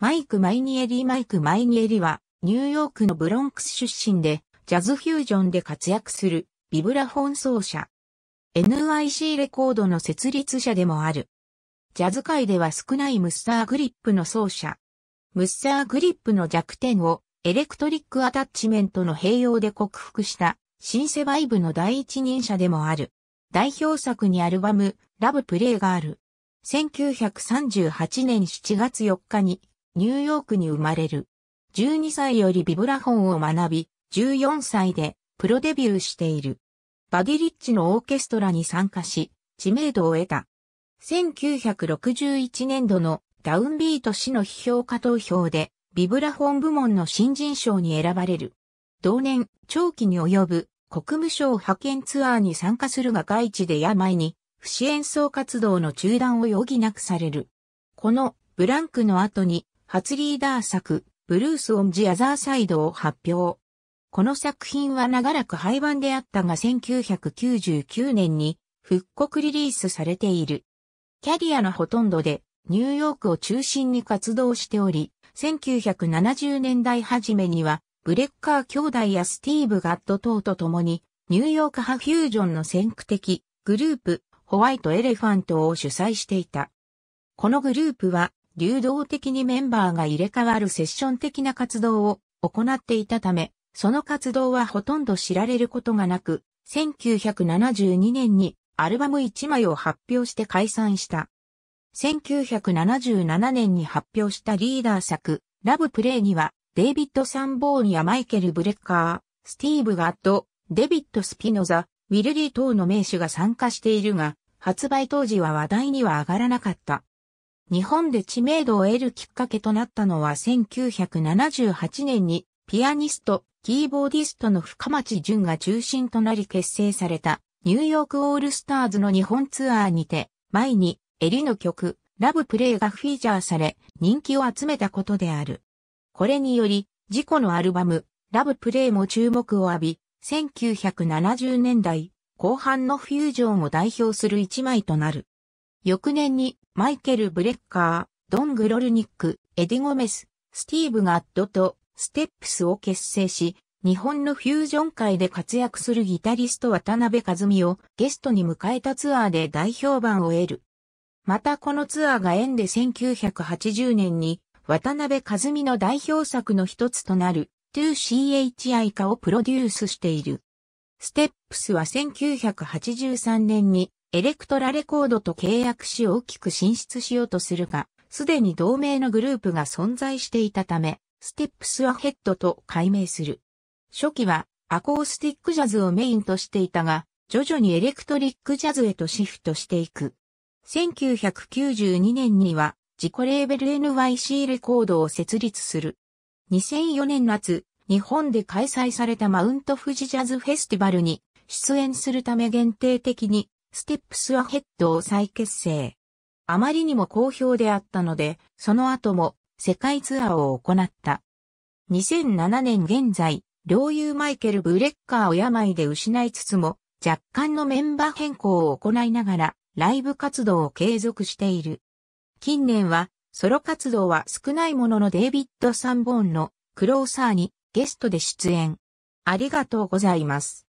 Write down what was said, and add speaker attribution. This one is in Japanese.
Speaker 1: マイク・マイニエリーマイク・マイニエリは、ニューヨークのブロンクス出身で、ジャズフュージョンで活躍する、ビブラフォン奏者。NYC レコードの設立者でもある。ジャズ界では少ないムッサーグリップの奏者。ムッサーグリップの弱点を、エレクトリックアタッチメントの併用で克服した、シンセバイブの第一人者でもある。代表作にアルバム、ラブプレイがある。1938年7月4日に、ニューヨークに生まれる。12歳よりビブラフォンを学び、14歳でプロデビューしている。バディリッチのオーケストラに参加し、知名度を得た。1961年度のダウンビート氏の批評家投票で、ビブラフォン部門の新人賞に選ばれる。同年、長期に及ぶ国務省派遣ツアーに参加するが外地で病に、不支演奏活動の中断を余儀なくされる。このブランクの後に初リーダー作、ブルース・オン・ジ・アザーサイドを発表。この作品は長らく廃盤であったが1999年に復刻リリースされている。キャリアのほとんどでニューヨークを中心に活動しており、1970年代初めにはブレッカー兄弟やスティーブ・ガッド等と共にニューヨーク派フュージョンの先駆的グループホワイトエレファントを主催していた。このグループは流動的にメンバーが入れ替わるセッション的な活動を行っていたため、その活動はほとんど知られることがなく、1972年にアルバム1枚を発表して解散した。1977年に発表したリーダー作、ラブプレイには、デイビッド・サンボーンやマイケル・ブレッカー、スティーブ・ガット、デビッド・スピノザ、ウィルリー等の名手が参加しているが、発売当時は話題には上がらなかった。日本で知名度を得るきっかけとなったのは1978年にピアニスト、キーボーディストの深町淳が中心となり結成されたニューヨークオールスターズの日本ツアーにて前にエリの曲ラブプレイがフィーチャーされ人気を集めたことである。これにより自己のアルバムラブプレイも注目を浴び1970年代後半のフュージョンを代表する一枚となる。翌年にマイケル・ブレッカー、ドン・グロルニック、エディ・ゴメス、スティーブ・ガッドとステップスを結成し、日本のフュージョン界で活躍するギタリスト渡辺和美をゲストに迎えたツアーで大評判を得る。またこのツアーが縁で1980年に渡辺和美の代表作の一つとなる 2CHI 化をプロデュースしている。ステップスは1983年にエレクトラレコードと契約し大きく進出しようとするが、すでに同盟のグループが存在していたため、ステップスアヘッドと改名する。初期はアコースティックジャズをメインとしていたが、徐々にエレクトリックジャズへとシフトしていく。1992年には自己レーベル NYC レコードを設立する。2004年夏、日本で開催されたマウント富士ジャズフェスティバルに出演するため限定的にステップスアヘッドを再結成。あまりにも好評であったので、その後も世界ツアーを行った。2007年現在、両友マイケル・ブレッカーを病で失いつつも、若干のメンバー変更を行いながら、ライブ活動を継続している。近年は、ソロ活動は少ないもののデイビッド・サンボーンのクローサーにゲストで出演。ありがとうございます。